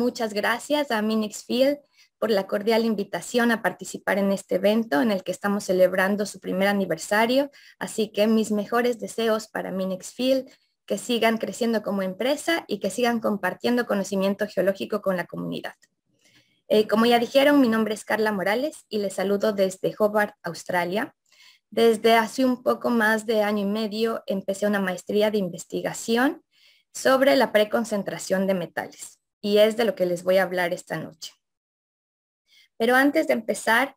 Muchas gracias a Minix por la cordial invitación a participar en este evento en el que estamos celebrando su primer aniversario. Así que mis mejores deseos para Minix que sigan creciendo como empresa y que sigan compartiendo conocimiento geológico con la comunidad. Eh, como ya dijeron, mi nombre es Carla Morales y les saludo desde Hobart, Australia. Desde hace un poco más de año y medio empecé una maestría de investigación sobre la preconcentración de metales y es de lo que les voy a hablar esta noche. Pero antes de empezar,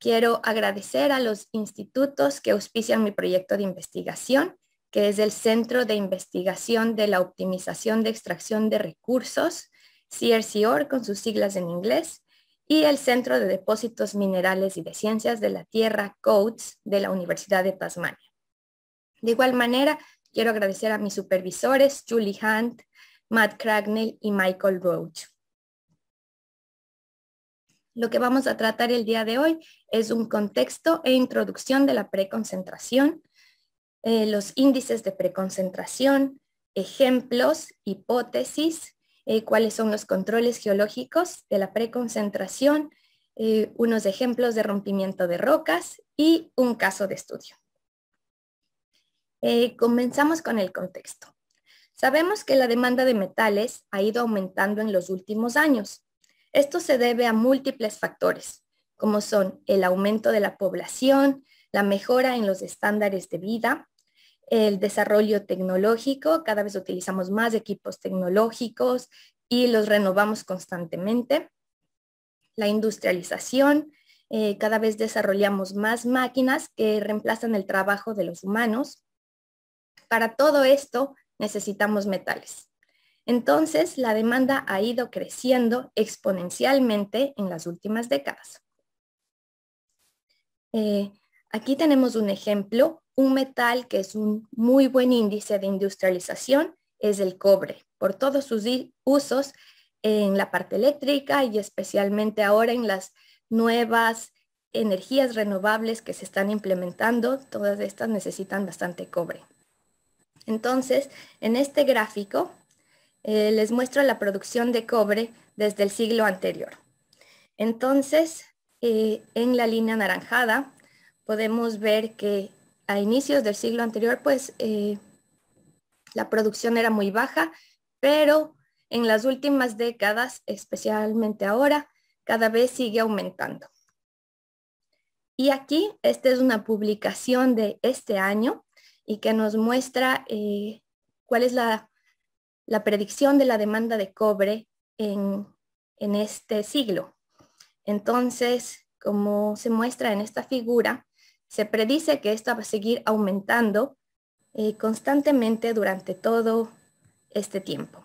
quiero agradecer a los institutos que auspician mi proyecto de investigación, que es el Centro de Investigación de la Optimización de Extracción de Recursos, CRCOR con sus siglas en inglés, y el Centro de Depósitos Minerales y de Ciencias de la Tierra, COATS, de la Universidad de Tasmania. De igual manera, quiero agradecer a mis supervisores, Julie Hunt, Matt Cracknell y Michael Roach. Lo que vamos a tratar el día de hoy es un contexto e introducción de la preconcentración, eh, los índices de preconcentración, ejemplos, hipótesis, eh, cuáles son los controles geológicos de la preconcentración, eh, unos ejemplos de rompimiento de rocas y un caso de estudio. comenzamos con el contexto. Sabemos que la demanda de metales ha ido aumentando en los últimos años. Esto se debe a múltiples factores, como son el aumento de la población, la mejora en los estándares de vida, el desarrollo tecnológico, cada vez utilizamos más equipos tecnológicos y los renovamos constantemente, la industrialización, eh, cada vez desarrollamos más máquinas que reemplazan el trabajo de los humanos. Para todo esto, necesitamos metales. Entonces, la demanda ha ido creciendo exponencialmente en las últimas décadas. Eh, aquí tenemos un ejemplo. Un metal que es un muy buen índice de industrialización es el cobre, por todos sus usos en la parte eléctrica y especialmente ahora en las nuevas energías renovables que se están implementando. Todas estas necesitan bastante cobre. Entonces, en este gráfico eh, les muestro la producción de cobre desde el siglo anterior. Entonces, eh, en la línea anaranjada, podemos ver que a inicios del siglo anterior, pues eh, la producción era muy baja, pero en las últimas décadas, especialmente ahora, cada vez sigue aumentando. Y aquí, esta es una publicación de este año y que nos muestra eh, cuál es la, predicción de la demanda de cobre en, este siglo. Entonces, como se muestra en esta figura, se predice que esto va a seguir aumentando eh, constantemente durante todo este tiempo.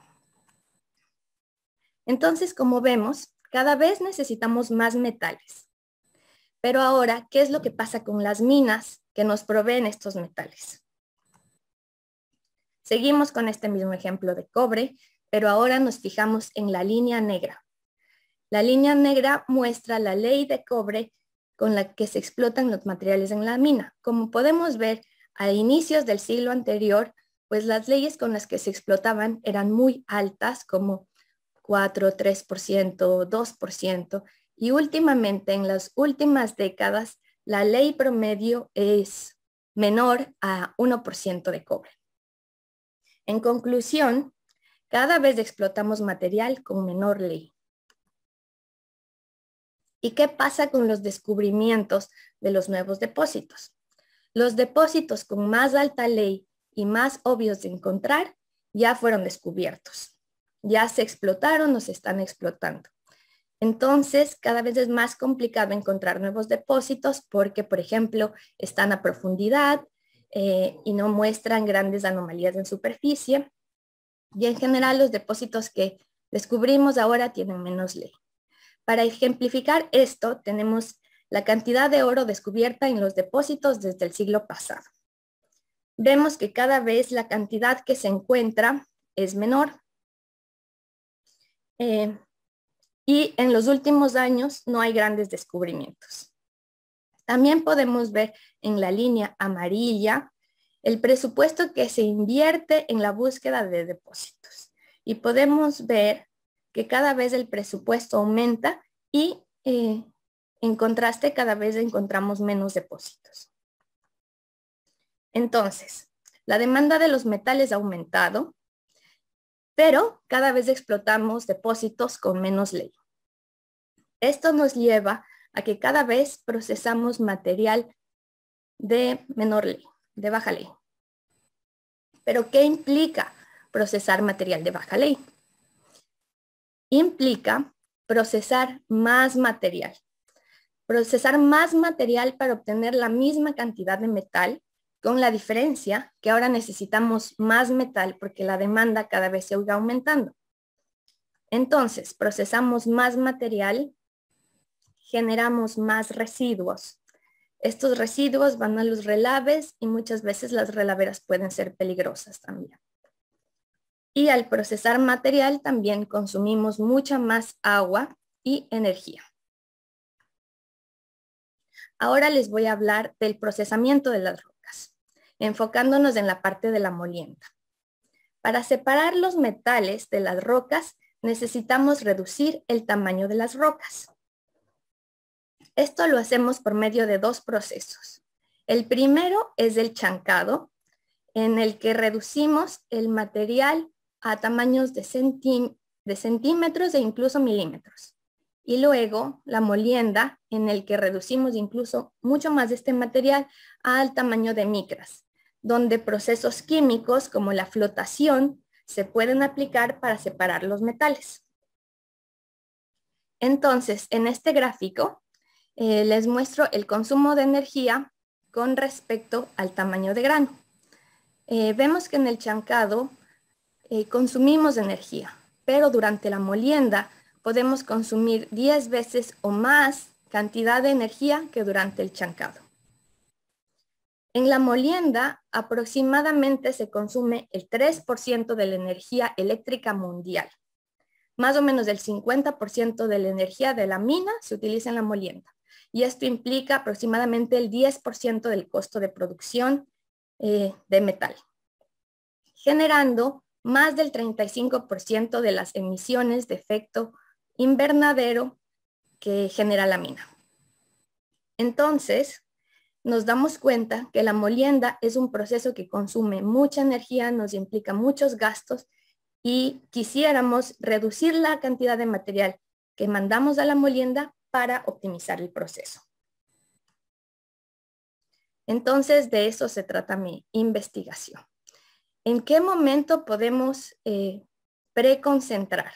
Entonces, como vemos, cada vez necesitamos más metales. Pero ahora, ¿qué es lo que pasa con las minas que nos proveen estos metales? Seguimos con este mismo ejemplo de cobre, pero ahora nos fijamos en la línea negra. La línea negra muestra la ley de cobre con la que se explotan los materiales en la mina. Como podemos ver, a inicios del siglo anterior, pues las leyes con las que se explotaban eran muy altas, como 4, 3%, 2%, y últimamente, en las últimas décadas, la ley promedio es menor a 1% de cobre. En conclusión, cada vez explotamos material con menor ley. ¿Y qué pasa con los descubrimientos de los nuevos depósitos? Los depósitos con más alta ley y más obvios de encontrar ya fueron descubiertos. Ya se explotaron o se están explotando. Entonces, cada vez es más complicado encontrar nuevos depósitos porque, por ejemplo, están a profundidad eh, y no muestran grandes anomalías en superficie. Y en general los depósitos que descubrimos ahora tienen menos ley. Para ejemplificar esto, tenemos la cantidad de oro descubierta en los depósitos desde el siglo pasado. Vemos que cada vez la cantidad que se encuentra es menor. Eh, y en los últimos años no hay grandes descubrimientos. También podemos ver en la línea amarilla el presupuesto que se invierte en la búsqueda de depósitos. Y podemos ver que cada vez el presupuesto aumenta y eh, en contraste cada vez encontramos menos depósitos. Entonces, la demanda de los metales ha aumentado, pero cada vez explotamos depósitos con menos ley. Esto nos lleva a que cada vez procesamos material de menor ley, de baja ley. Pero ¿qué implica procesar material de baja ley? Implica procesar más material. Procesar más material para obtener la misma cantidad de metal, con la diferencia que ahora necesitamos más metal porque la demanda cada vez se va aumentando. Entonces, procesamos más material generamos más residuos. Estos residuos van a los relaves y muchas veces las relaveras pueden ser peligrosas también. Y al procesar material también consumimos mucha más agua y energía. Ahora les voy a hablar del procesamiento de las rocas, enfocándonos en la parte de la molienda. Para separar los metales de las rocas necesitamos reducir el tamaño de las rocas. Esto lo hacemos por medio de dos procesos. El primero es el chancado, en el que reducimos el material a tamaños de, centímetros e incluso milímetros. Y luego la molienda, en el que reducimos incluso mucho más de este material al tamaño de micras, donde procesos químicos como la flotación se pueden aplicar para separar los metales. Entonces, en este gráfico eh, les muestro el consumo de energía con respecto al tamaño de grano. Eh, vemos que en el chancado eh, consumimos energía, pero durante la molienda podemos consumir 10 veces o más cantidad de energía que durante el chancado. En la molienda aproximadamente se consume el 3% de la energía eléctrica mundial. Más o menos el 50% de la energía de la mina se utiliza en la molienda y esto implica aproximadamente el 10% del costo de producción eh, de metal, generando más del 35% de las emisiones de efecto invernadero que genera la mina. Entonces, nos damos cuenta que la molienda es un proceso que consume mucha energía, nos implica muchos gastos y quisiéramos reducir la cantidad de material que mandamos a la molienda para optimizar el proceso. Entonces, de eso se trata mi investigación. ¿En qué momento podemos eh, preconcentrar?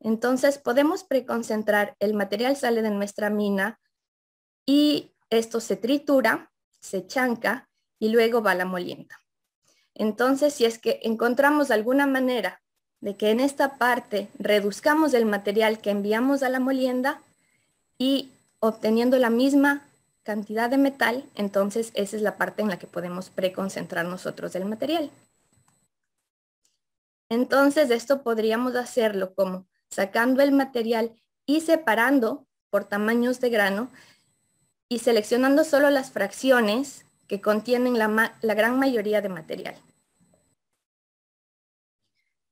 Entonces, podemos preconcentrar, el material sale de nuestra mina y esto se tritura, se chanca y luego va a la molienda. Entonces, si es que encontramos alguna manera de que en esta parte reduzcamos el material que enviamos a la molienda, y obteniendo la misma cantidad de metal, entonces esa es la parte en la que podemos preconcentrar nosotros el material. Entonces esto podríamos hacerlo como sacando el material y separando por tamaños de grano y seleccionando solo las fracciones que contienen la gran mayoría de material.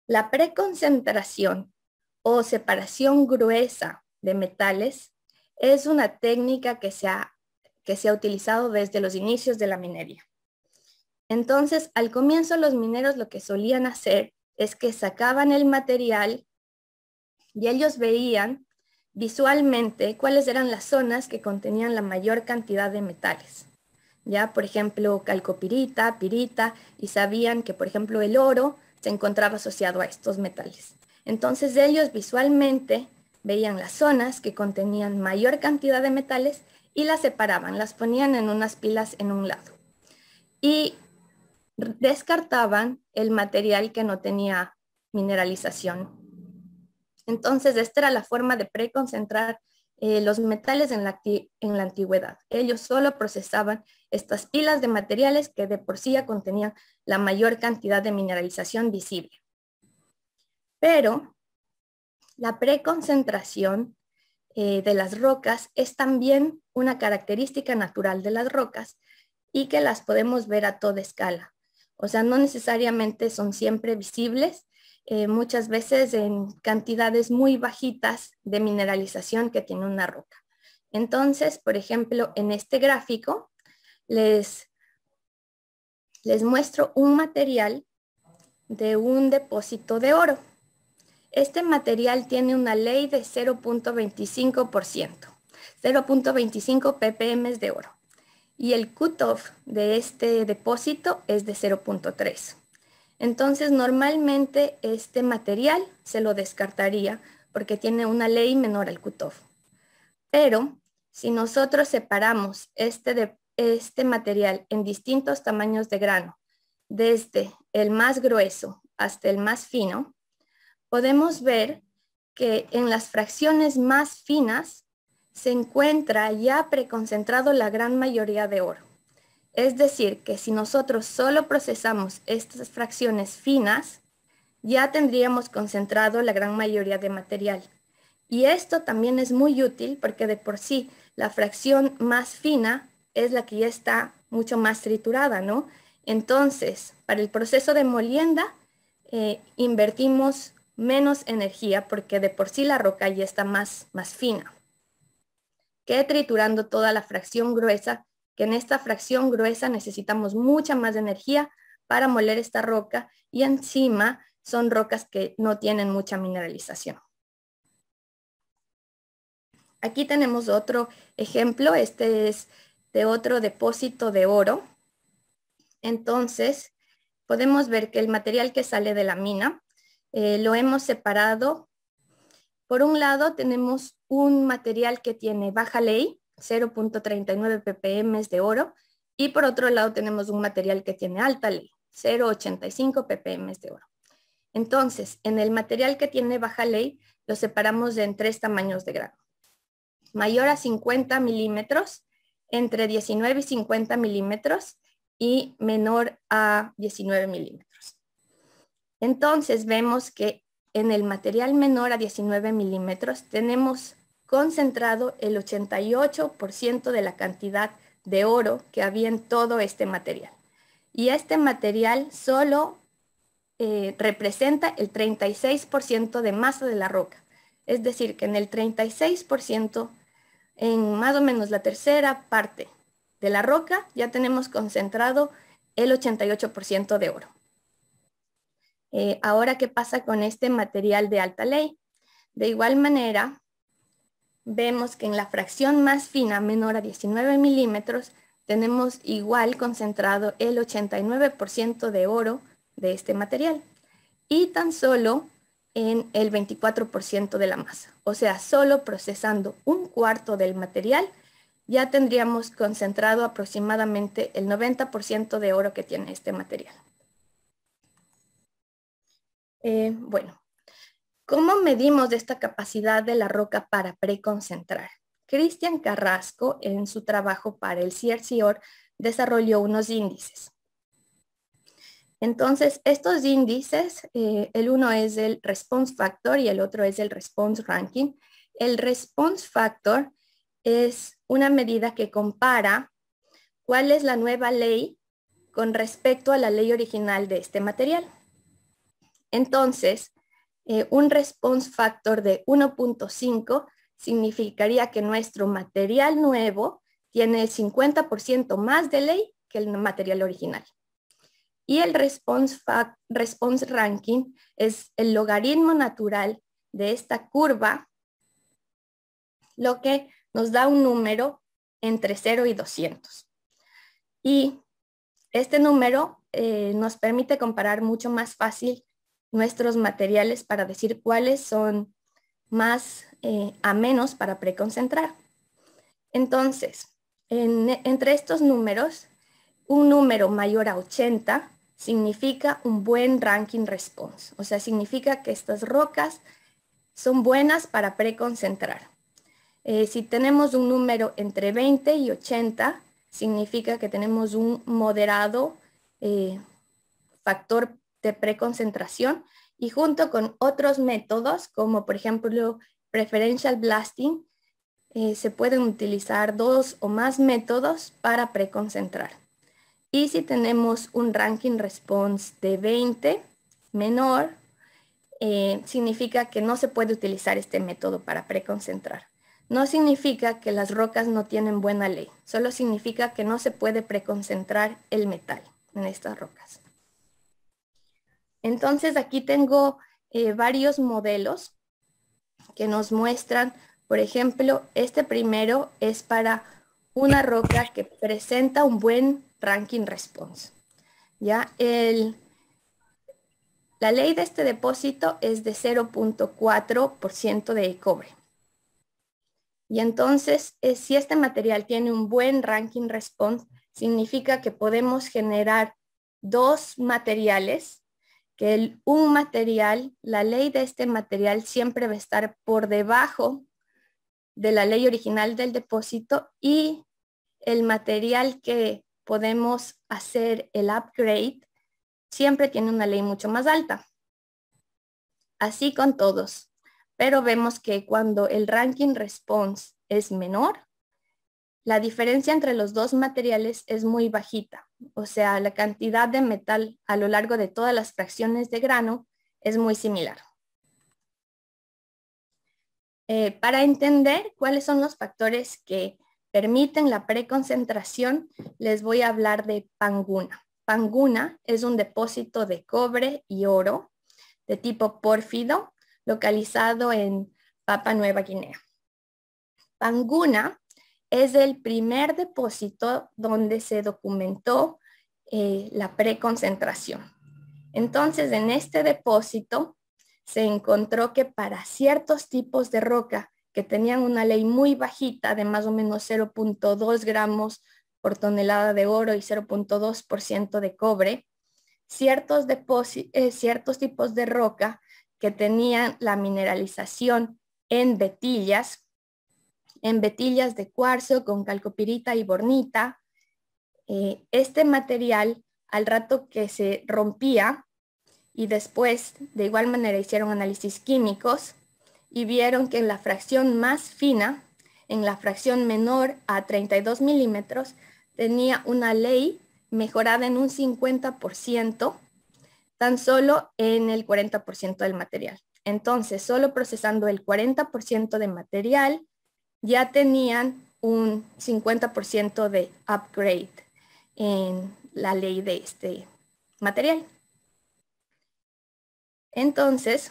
La preconcentración o separación gruesa de metales es una técnica que se ha, que se ha utilizado desde los inicios de la minería. Entonces, al comienzo los mineros lo que solían hacer es que sacaban el material y ellos veían visualmente cuáles eran las zonas que contenían la mayor cantidad de metales. Ya, por ejemplo, calcopirita, pirita, y sabían que, por ejemplo, el oro se encontraba asociado a estos metales. Entonces ellos visualmente veían las zonas que contenían mayor cantidad de metales y las separaban, las ponían en unas pilas en un lado. Y descartaban el material que no tenía mineralización. Entonces, esta era la forma de preconcentrar eh, los metales en la, en la antigüedad. Ellos solo procesaban estas pilas de materiales que de por sí ya contenían la mayor cantidad de mineralización visible. Pero la preconcentración eh, de las rocas es también una característica natural de las rocas y que las podemos ver a toda escala. O sea, no necesariamente son siempre visibles, eh, muchas veces en cantidades muy bajitas de mineralización que tiene una roca. Entonces, por ejemplo, en este gráfico les, les muestro un material de un depósito de oro. Este material tiene una ley de 0.25%, 0.25 ppm de oro. Y el cutoff de este depósito es de 0.3. Entonces, normalmente este material se lo descartaría porque tiene una ley menor al cutoff. Pero si nosotros separamos este, este material en distintos tamaños de grano, desde el más grueso hasta el más fino, podemos ver que en las fracciones más finas se encuentra ya preconcentrado la gran mayoría de oro. Es decir, que si nosotros solo procesamos estas fracciones finas, ya tendríamos concentrado la gran mayoría de material. Y esto también es muy útil porque de por sí la fracción más fina es la que ya está mucho más triturada, ¿no? Entonces, para el proceso de molienda, eh, invertimos menos energía porque de por sí la roca ya está más, más fina. que triturando toda la fracción gruesa, que en esta fracción gruesa necesitamos mucha más energía para moler esta roca y encima son rocas que no tienen mucha mineralización. Aquí tenemos otro ejemplo, este es de otro depósito de oro. Entonces, podemos ver que el material que sale de la mina eh, lo hemos separado. Por un lado tenemos un material que tiene baja ley, 0.39 ppm de oro, y por otro lado tenemos un material que tiene alta ley, 0.85 ppm de oro. Entonces, en el material que tiene baja ley, lo separamos en tres tamaños de grado. Mayor a 50 milímetros, entre 19 y 50 milímetros y menor a 19 milímetros. Entonces vemos que en el material menor a 19 milímetros tenemos concentrado el 88% de la cantidad de oro que había en todo este material. Y este material solo eh, representa el 36% de masa de la roca. Es decir, que en el 36%, en más o menos la tercera parte de la roca, ya tenemos concentrado el 88% de oro. Eh, ahora qué pasa con este material de alta ley. De igual manera, vemos que en la fracción más fina, menor a 19 milímetros, tenemos igual concentrado el 89% de oro de este material y tan solo en el 24% de la masa. O sea, solo procesando un cuarto del material ya tendríamos concentrado aproximadamente el 90% de oro que tiene este material. Eh, bueno, ¿cómo medimos esta capacidad de la roca para preconcentrar? Cristian Carrasco, en su trabajo para el CIRCIOR, desarrolló unos índices. Entonces, estos índices, eh, el uno es el response factor y el otro es el response ranking. El response factor es una medida que compara cuál es la nueva ley con respecto a la ley original de este material. Entonces, eh, un response factor de 1.5 significaría que nuestro material nuevo tiene el 50% más de ley que el material original. Y el response, ranking es el logaritmo natural de esta curva, lo que nos da un número entre 0 y 200. Y este número eh, nos permite comparar mucho más fácil nuestros materiales para decir cuáles son más eh, a menos para preconcentrar. Entonces, entre estos números, un número mayor a 80 significa un buen ranking response, o sea, significa que estas rocas son buenas para preconcentrar. Eh, si tenemos un número entre 20 y 80, significa que tenemos un moderado eh, factor de preconcentración y junto con otros métodos como por ejemplo preferential blasting, eh, se pueden utilizar dos o más métodos para preconcentrar. Y si tenemos un ranking response de 20 menor, eh, significa que no se puede utilizar este método para preconcentrar. No significa que las rocas no tienen buena ley, solo significa que no se puede preconcentrar el metal en estas rocas. Entonces aquí tengo eh, varios modelos que nos muestran, por ejemplo, este primero es para una roca que presenta un buen ranking response. Ya la ley de este depósito es de 0.4% de cobre. Y entonces, eh, si este material tiene un buen ranking response, significa que podemos generar dos materiales el, un material, la ley de este material siempre va a estar por debajo de la ley original del depósito y el material que podemos hacer el upgrade siempre tiene una ley mucho más alta. Así con todos. Pero vemos que cuando el ranking response es menor, la diferencia entre los dos materiales es muy bajita, o sea, la cantidad de metal a lo largo de todas las fracciones de grano es muy similar. Eh, para entender cuáles son los factores que permiten la preconcentración, les voy a hablar de panguna. Panguna es un depósito de cobre y oro de tipo pórfido localizado en Papa Nueva Guinea. Panguna es el primer depósito donde se documentó eh, la preconcentración. Entonces, en este depósito se encontró que para ciertos tipos de roca que tenían una ley muy bajita de más o menos 0.2 gramos por tonelada de oro y 0.2% de cobre, ciertos, eh, ciertos tipos de roca que tenían la mineralización en betillas, en betillas de cuarzo con calcopirita y bornita. Eh, este material, al rato que se rompía, y después de igual manera hicieron análisis químicos y vieron que en la fracción más fina, en la fracción menor a 32 milímetros, tenía una ley mejorada en un 50%, tan solo en el 40% del material. Entonces, solo procesando el 40% de material, ya tenían un 50% de upgrade en la ley de este material. Entonces,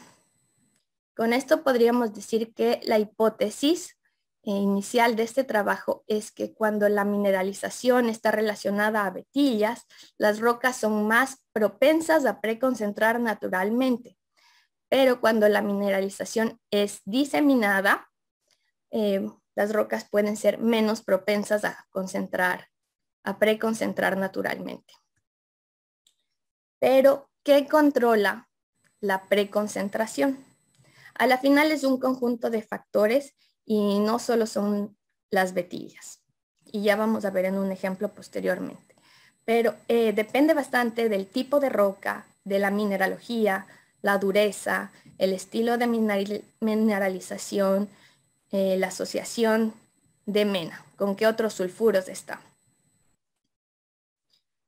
con esto podríamos decir que la hipótesis eh, inicial de este trabajo es que cuando la mineralización está relacionada a vetillas, las rocas son más propensas a preconcentrar naturalmente. Pero cuando la mineralización es diseminada, eh, las rocas pueden ser menos propensas a concentrar, a preconcentrar naturalmente. Pero, ¿qué controla la preconcentración? A la final es un conjunto de factores y no solo son las vetillas. Y ya vamos a ver en un ejemplo posteriormente. Pero eh, depende bastante del tipo de roca, de la mineralogía, la dureza, el estilo de mineralización, eh, la asociación de MENA, con qué otros sulfuros está.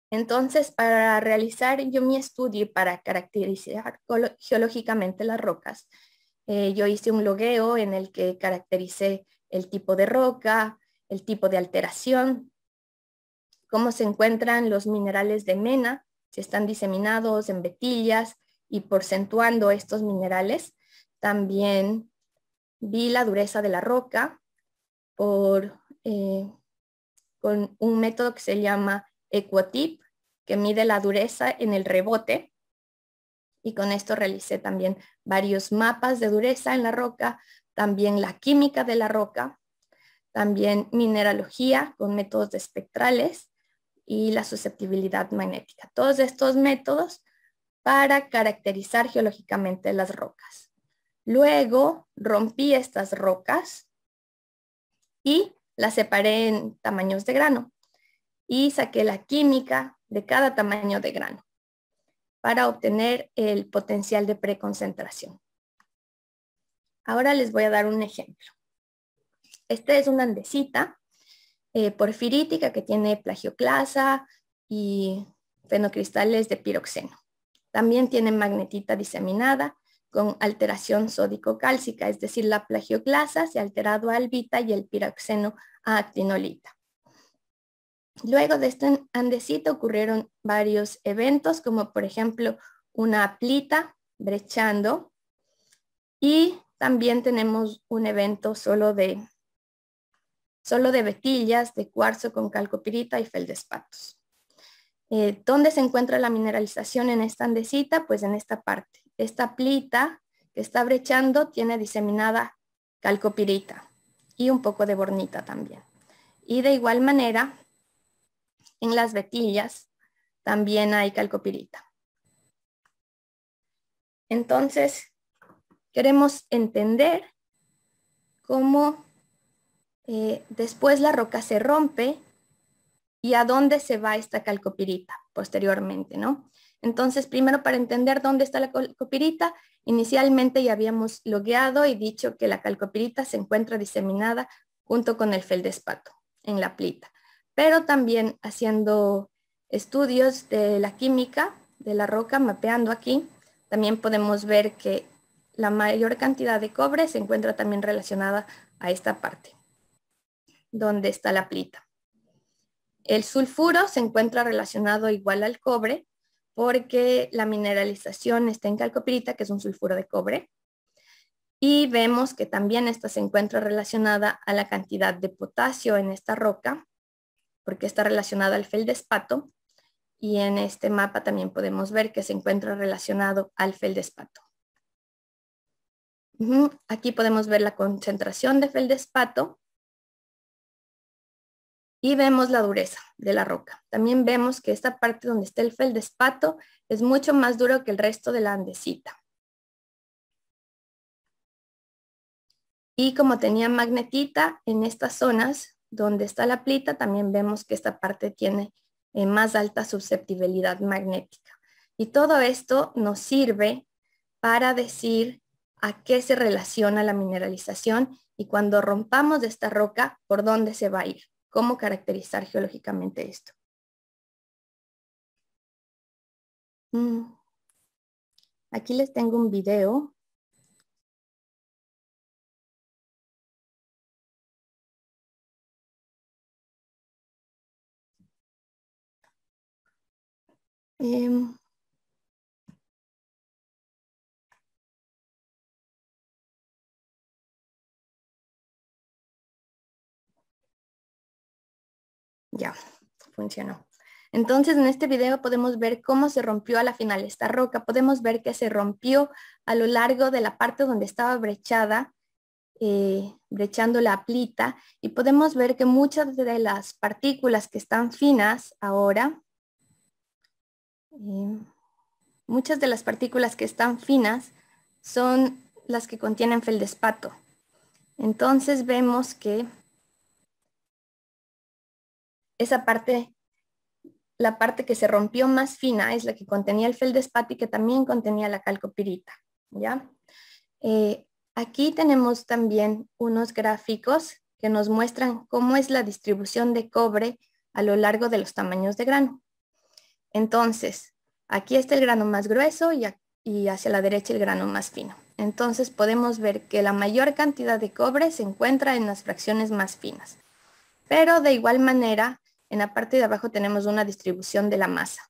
Entonces, para realizar yo mi estudio y para caracterizar geológicamente las rocas, eh, yo hice un logueo en el que caractericé el tipo de roca, el tipo de alteración, cómo se encuentran los minerales de MENA, si están diseminados en vetillas y porcentuando estos minerales. También vi la dureza de la roca por, eh, con un método que se llama Equotip, que mide la dureza en el rebote. Y con esto realicé también varios mapas de dureza en la roca, también la química de la roca, también mineralogía con métodos espectrales y la susceptibilidad magnética. Todos estos métodos para caracterizar geológicamente las rocas. Luego rompí estas rocas y las separé en tamaños de grano y saqué la química de cada tamaño de grano para obtener el potencial de preconcentración. Ahora les voy a dar un ejemplo. Esta es una andesita eh, porfirítica que tiene plagioclasa y fenocristales de piroxeno. También tiene magnetita diseminada con alteración sódico-cálcica, es decir, la plagioclasa se ha alterado a albita y el piroxeno a actinolita. Luego de este andesito ocurrieron varios eventos, como por ejemplo una aplita brechando y también tenemos un evento solo de, solo de vetillas de cuarzo con calcopirita y feldespatos. Eh, ¿Dónde se encuentra la mineralización en esta andesita? Pues en esta parte esta plita que está brechando tiene diseminada calcopirita y un poco de bornita también. Y de igual manera, en las vetillas también hay calcopirita. Entonces, queremos entender cómo eh, después la roca se rompe y a dónde se va esta calcopirita posteriormente, ¿no? Entonces, primero para entender dónde está la calcopirita, inicialmente ya habíamos logueado y dicho que la calcopirita se encuentra diseminada junto con el feldespato en la plita, pero también haciendo estudios de la química de la roca, mapeando aquí, también podemos ver que la mayor cantidad de cobre se encuentra también relacionada a esta parte, donde está la plita. El sulfuro se encuentra relacionado igual al cobre, porque la mineralización está en calcopirita, que es un sulfuro de cobre, y vemos que también esta se encuentra relacionada a la cantidad de potasio en esta roca, porque está relacionada al feldespato, y en este mapa también podemos ver que se encuentra relacionado al feldespato. Aquí podemos ver la concentración de feldespato y vemos la dureza de la roca. También vemos que esta parte donde está el feldespato es mucho más duro que el resto de la andesita. Y como tenía magnetita, en estas zonas donde está la plita, también vemos que esta parte tiene eh, más alta susceptibilidad magnética. Y todo esto nos sirve para decir a qué se relaciona la mineralización y cuando rompamos esta roca, por dónde se va a ir cómo caracterizar geológicamente esto. Mm. Aquí les tengo un video. Em, Ya, funcionó. Entonces en este video podemos ver cómo se rompió a la final esta roca. Podemos ver que se rompió a lo largo de la parte donde estaba brechada, eh, brechando la plita. Y podemos ver que muchas de las partículas que están finas ahora, eh, muchas de las partículas que están finas son las que contienen feldespato. Entonces vemos que esa parte, la parte que se rompió más fina es la que contenía el y que también contenía la calcopirita, ¿ya? Eh, aquí tenemos también unos gráficos que nos muestran cómo es la distribución de cobre a lo largo de los tamaños de grano. Entonces, aquí está el grano más grueso y, y hacia la derecha el grano más fino. Entonces podemos ver que la mayor cantidad de cobre se encuentra en las fracciones más finas. Pero de igual manera, en la parte de abajo tenemos una distribución de la masa.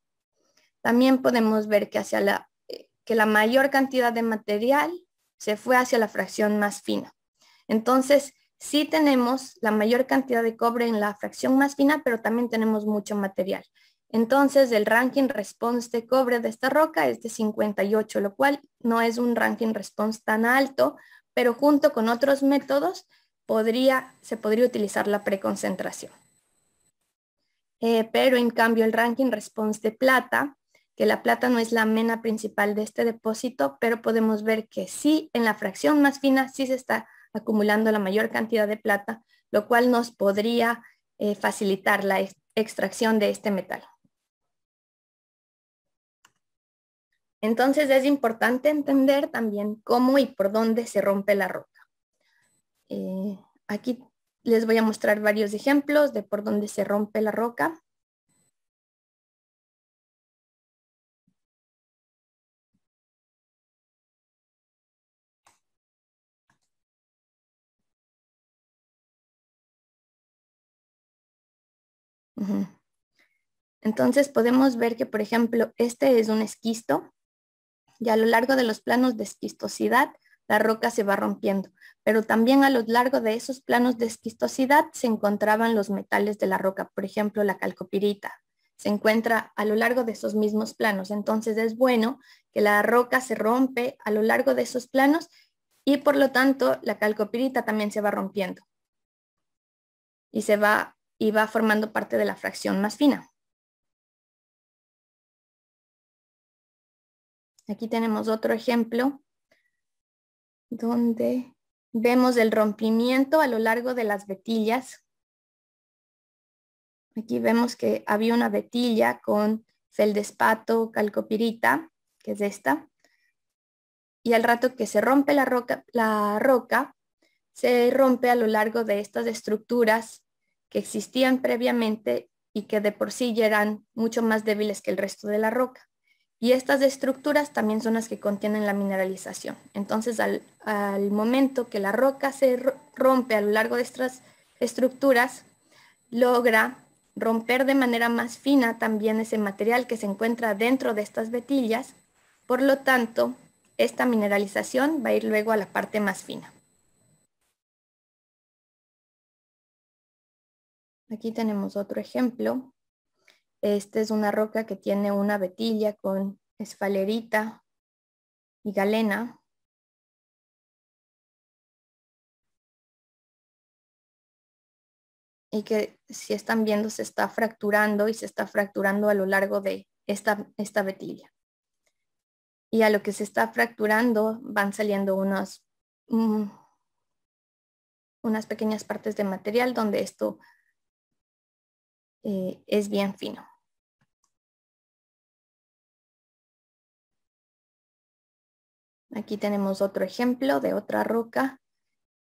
También podemos ver que, hacia la, que la mayor cantidad de material se fue hacia la fracción más fina. Entonces, sí tenemos la mayor cantidad de cobre en la fracción más fina, pero también tenemos mucho material. Entonces, el ranking response de cobre de esta roca es de 58, lo cual no es un ranking response tan alto, pero junto con otros métodos podría, se podría utilizar la preconcentración. Eh, pero en cambio el ranking response de plata, que la plata no es la mena principal de este depósito, pero podemos ver que sí, en la fracción más fina sí se está acumulando la mayor cantidad de plata, lo cual nos podría eh, facilitar la extracción de este metal. Entonces es importante entender también cómo y por dónde se rompe la roca. Eh, aquí les voy a mostrar varios ejemplos de por dónde se rompe la roca. Entonces podemos ver que, por ejemplo, este es un esquisto y a lo largo de los planos de esquistosidad la roca se va rompiendo, pero también a lo largo de esos planos de esquistosidad se encontraban los metales de la roca, por ejemplo, la calcopirita, se encuentra a lo largo de esos mismos planos. Entonces es bueno que la roca se rompe a lo largo de esos planos y por lo tanto la calcopirita también se va rompiendo y se va y va formando parte de la fracción más fina. Aquí tenemos otro ejemplo donde vemos el rompimiento a lo largo de las vetillas. Aquí vemos que había una vetilla con feldespato, calcopirita, que es esta. Y al rato que se rompe la roca, la roca se rompe a lo largo de estas estructuras que existían previamente y que de por sí ya eran mucho más débiles que el resto de la roca. Y estas estructuras también son las que contienen la mineralización. Entonces, al, momento que la roca se rompe a lo largo de estas estructuras, logra romper de manera más fina también ese material que se encuentra dentro de estas vetillas. Por lo tanto, esta mineralización va a ir luego a la parte más fina. Aquí tenemos otro ejemplo esta es una roca que tiene una vetilla con esfalerita y galena. Y que si están viendo se está fracturando y se está fracturando a lo largo de esta, esta Y a lo que se está fracturando van saliendo mm, unas pequeñas partes de material donde esto eh, es bien fino. Aquí tenemos otro ejemplo de otra roca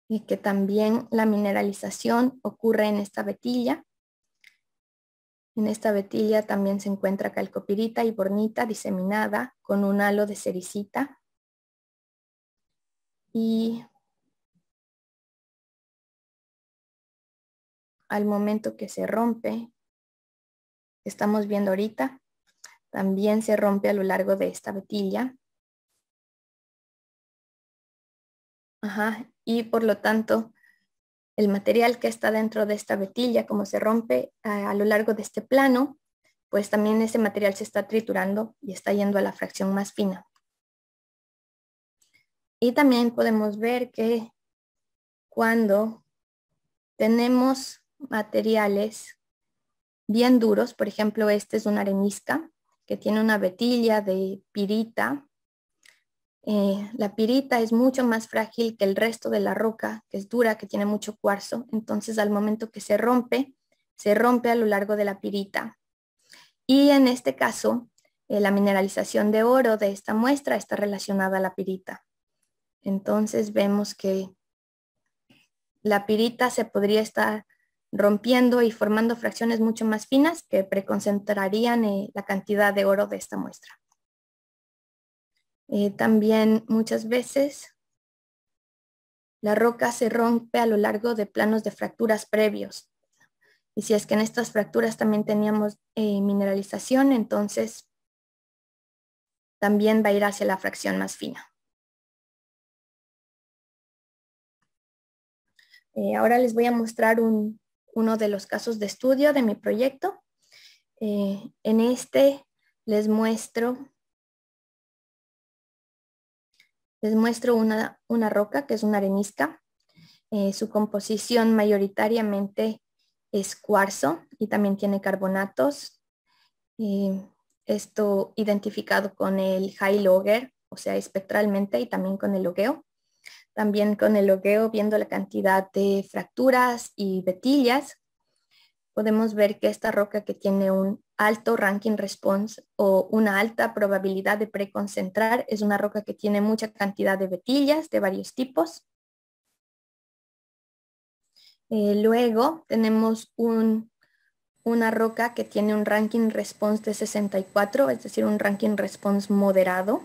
y que también la mineralización ocurre en esta betilla. En esta betilla también se encuentra calcopirita y bornita diseminada con un halo de cericita. Y al momento que se rompe, estamos viendo ahorita, también se rompe a lo largo de esta betilla Ajá, y por lo tanto, el material que está dentro de esta vetilla, como se rompe eh, a, lo largo de este plano, pues también ese material se está triturando y está yendo a la fracción más fina. Y también podemos ver que cuando tenemos materiales bien duros, por ejemplo, este es una arenisca que tiene una vetilla de pirita eh, la pirita es mucho más frágil que el resto de la roca, que es dura, que tiene mucho cuarzo. Entonces, al momento que se rompe, se rompe a lo largo de la pirita. Y en este caso, eh, la mineralización de oro de esta muestra está relacionada a la pirita. Entonces, vemos que la pirita se podría estar rompiendo y formando fracciones mucho más finas que preconcentrarían eh, la cantidad de oro de esta muestra. Eh, también muchas veces la roca se rompe a lo largo de planos de fracturas previos. Y si es que en estas fracturas también teníamos eh, mineralización, entonces también va a ir hacia la fracción más fina. Eh, ahora les voy a mostrar uno de los casos de estudio de mi proyecto. en este les muestro les muestro una, una roca que es una arenisca. Eh, su composición mayoritariamente es cuarzo y también tiene carbonatos. Eh, esto identificado con el high logger, o sea, espectralmente y también con el logueo. También con el logueo, viendo la cantidad de fracturas y vetillas, podemos ver que esta roca que tiene un alto ranking response o una alta probabilidad de preconcentrar. Es una roca que tiene mucha cantidad de vetillas de varios tipos. Eh, luego tenemos una roca que tiene un ranking response de 64, es decir, un ranking response moderado.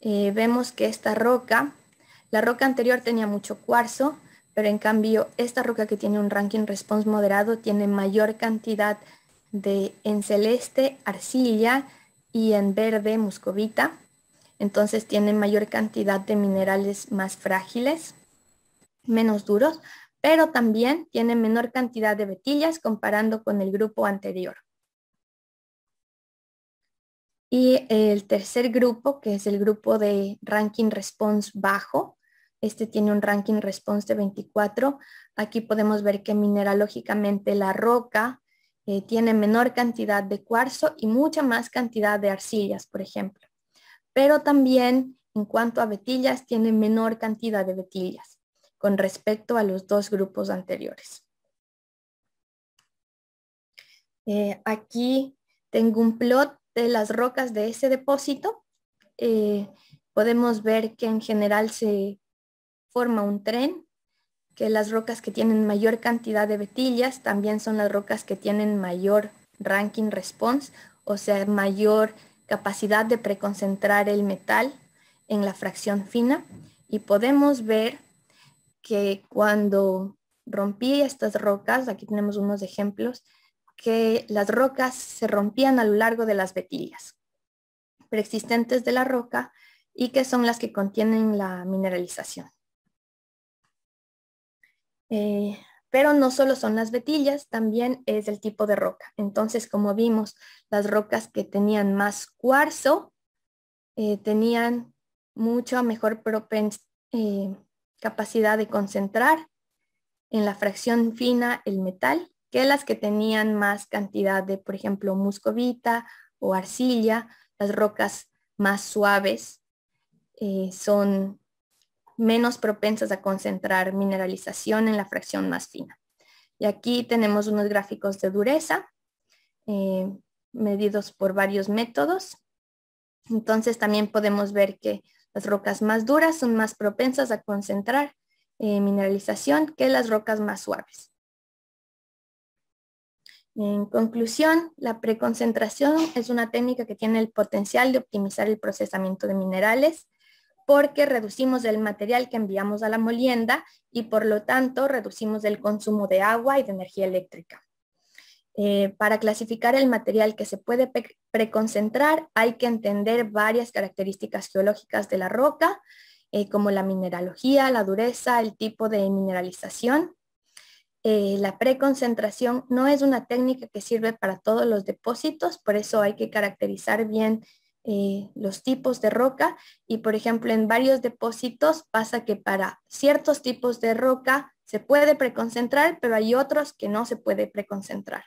Eh, vemos que esta roca, la roca anterior tenía mucho cuarzo, pero en cambio esta roca que tiene un ranking response moderado tiene mayor cantidad de en celeste arcilla y en verde muscovita. Entonces tienen mayor cantidad de minerales más frágiles, menos duros, pero también tiene menor cantidad de vetillas comparando con el grupo anterior. Y el tercer grupo, que es el grupo de ranking response bajo, este tiene un ranking response de 24. Aquí podemos ver que mineralógicamente la roca, eh, tiene menor cantidad de cuarzo y mucha más cantidad de arcillas, por ejemplo. Pero también en cuanto a vetillas, tiene menor cantidad de vetillas con respecto a los dos grupos anteriores. Eh, aquí tengo un plot de las rocas de ese depósito. Eh, podemos ver que en general se forma un tren que las rocas que tienen mayor cantidad de betillas también son las rocas que tienen mayor ranking response, o sea, mayor capacidad de preconcentrar el metal en la fracción fina. Y podemos ver que cuando rompí estas rocas, aquí tenemos unos ejemplos, que las rocas se rompían a lo largo de las betillas preexistentes de la roca y que son las que contienen la mineralización. Eh, pero no solo son las vetillas, también es el tipo de roca. Entonces, como vimos, las rocas que tenían más cuarzo eh, tenían mucha mejor eh, capacidad de concentrar en la fracción fina el metal que las que tenían más cantidad de, por ejemplo, muscovita o arcilla. Las rocas más suaves son menos propensas a concentrar mineralización en la fracción más fina. Y aquí tenemos unos gráficos de dureza eh, medidos por varios métodos. Entonces también podemos ver que las rocas más duras son más propensas a concentrar eh, mineralización que las rocas más suaves. En conclusión, la preconcentración es una técnica que tiene el potencial de optimizar el procesamiento de minerales, porque reducimos el material que enviamos a la molienda y por lo tanto reducimos el consumo de agua y de energía eléctrica. Eh, para clasificar el material que se puede preconcentrar hay que entender varias características geológicas de la roca, eh, como la mineralogía, la dureza, el tipo de mineralización, eh, la preconcentración no es una técnica que sirve para todos los depósitos, por eso hay que caracterizar bien eh, los tipos de roca y por ejemplo en varios depósitos pasa que para ciertos tipos de roca se puede preconcentrar, pero hay otros que no se puede preconcentrar.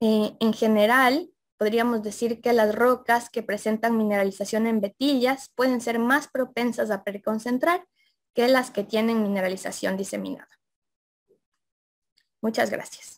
Eh, en general, podríamos decir que las rocas que presentan mineralización en vetillas pueden ser más propensas a preconcentrar que las que tienen mineralización diseminada. Muchas gracias.